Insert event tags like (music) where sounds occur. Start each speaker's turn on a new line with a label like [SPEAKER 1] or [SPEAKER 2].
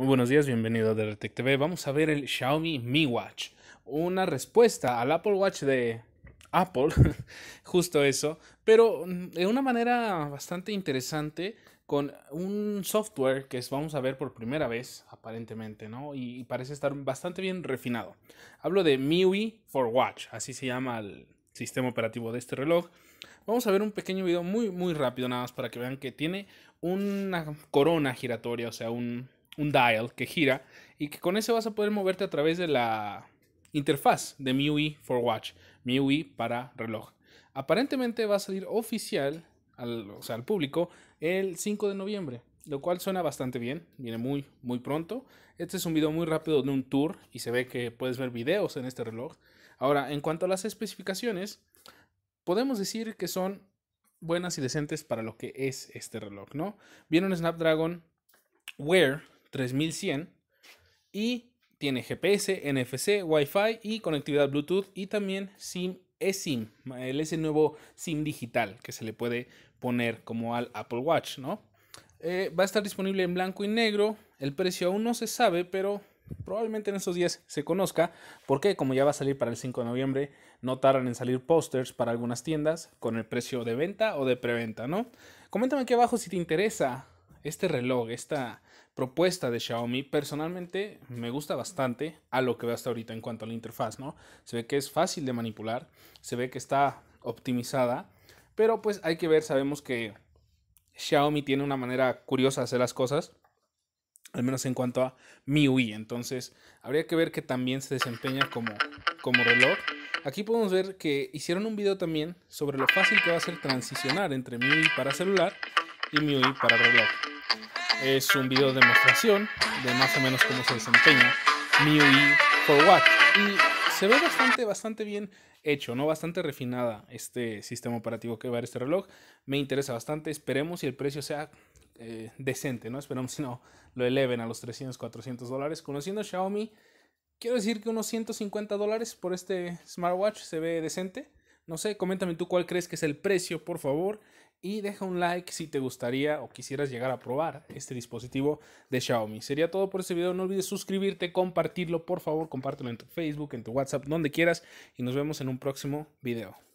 [SPEAKER 1] Muy buenos días, bienvenido a Detect TV. Vamos a ver el Xiaomi Mi Watch. Una respuesta al Apple Watch de Apple, (laughs) justo eso, pero mm, de una manera bastante interesante con un software que vamos a ver por primera vez, aparentemente, ¿no? Y parece estar bastante bien refinado. Hablo de MIUI for Watch, así se llama el sistema operativo de este reloj. Vamos a ver un pequeño video muy, muy rápido, nada más para que vean que tiene una corona giratoria, o sea, un, un dial que gira y que con ese vas a poder moverte a través de la interfaz de MIUI for Watch, MIUI para reloj. Aparentemente va a salir oficial al, o sea, al público el 5 de noviembre, lo cual suena bastante bien, viene muy, muy pronto. Este es un video muy rápido de un tour y se ve que puedes ver videos en este reloj. Ahora, en cuanto a las especificaciones, podemos decir que son buenas y decentes para lo que es este reloj, ¿no? Viene un Snapdragon Wear 3100 y tiene GPS, NFC, Wi-Fi y conectividad Bluetooth y también SIM eSIM, el ese nuevo SIM digital que se le puede poner como al Apple Watch, ¿no? Eh, va a estar disponible en blanco y negro. El precio aún no se sabe, pero probablemente en estos días se conozca, porque como ya va a salir para el 5 de noviembre, no tardan en salir pósters para algunas tiendas con el precio de venta o de preventa, ¿no? Coméntame aquí abajo si te interesa este reloj, esta propuesta de Xiaomi, personalmente me gusta bastante a lo que veo hasta ahorita en cuanto a la interfaz, ¿no? Se ve que es fácil de manipular, se ve que está optimizada, pero pues hay que ver, sabemos que Xiaomi tiene una manera curiosa de hacer las cosas, al menos en cuanto a MIUI, entonces habría que ver que también se desempeña como, como reloj. Aquí podemos ver que hicieron un video también sobre lo fácil que va a ser transicionar entre MIUI para celular y MIUI para reloj es un video de demostración de más o menos cómo se desempeña MIUI e for Watch. Y se ve bastante, bastante bien hecho, ¿no? Bastante refinada este sistema operativo que va a este reloj. Me interesa bastante, esperemos si el precio sea eh, decente, ¿no? Esperemos si no lo eleven a los 300, 400 dólares. Conociendo Xiaomi, quiero decir que unos 150 dólares por este smartwatch se ve decente. No sé, coméntame tú cuál crees que es el precio, por favor. Y deja un like si te gustaría o quisieras llegar a probar este dispositivo de Xiaomi. Sería todo por este video. No olvides suscribirte, compartirlo, por favor. Compártelo en tu Facebook, en tu WhatsApp, donde quieras. Y nos vemos en un próximo video.